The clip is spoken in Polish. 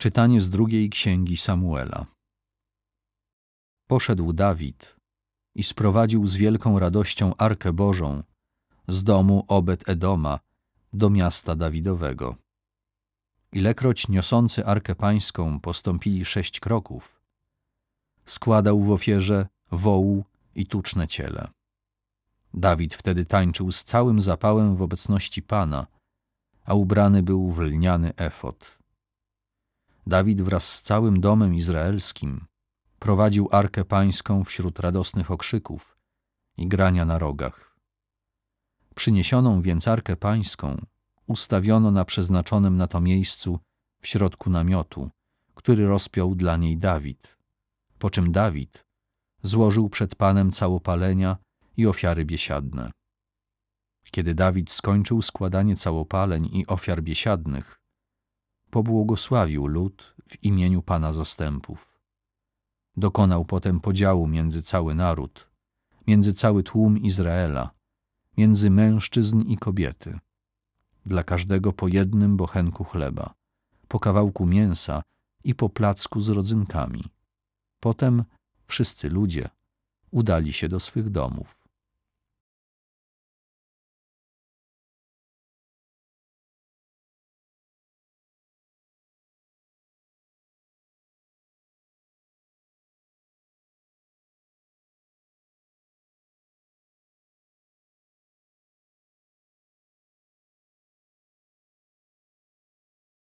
Czytanie z drugiej księgi Samuela. Poszedł Dawid i sprowadził z wielką radością Arkę Bożą z domu Obed-Edoma do miasta Dawidowego. Ilekroć niosący Arkę Pańską postąpili sześć kroków, składał w ofierze wołu i tuczne ciele. Dawid wtedy tańczył z całym zapałem w obecności Pana, a ubrany był w lniany efot. Dawid wraz z całym domem izraelskim prowadził Arkę Pańską wśród radosnych okrzyków i grania na rogach. Przyniesioną więc Arkę Pańską ustawiono na przeznaczonym na to miejscu w środku namiotu, który rozpiął dla niej Dawid. Po czym Dawid złożył przed Panem całopalenia i ofiary biesiadne. Kiedy Dawid skończył składanie całopaleń i ofiar biesiadnych, pobłogosławił lud w imieniu Pana zastępów. Dokonał potem podziału między cały naród, między cały tłum Izraela, między mężczyzn i kobiety. Dla każdego po jednym bochenku chleba, po kawałku mięsa i po placku z rodzynkami. Potem wszyscy ludzie udali się do swych domów.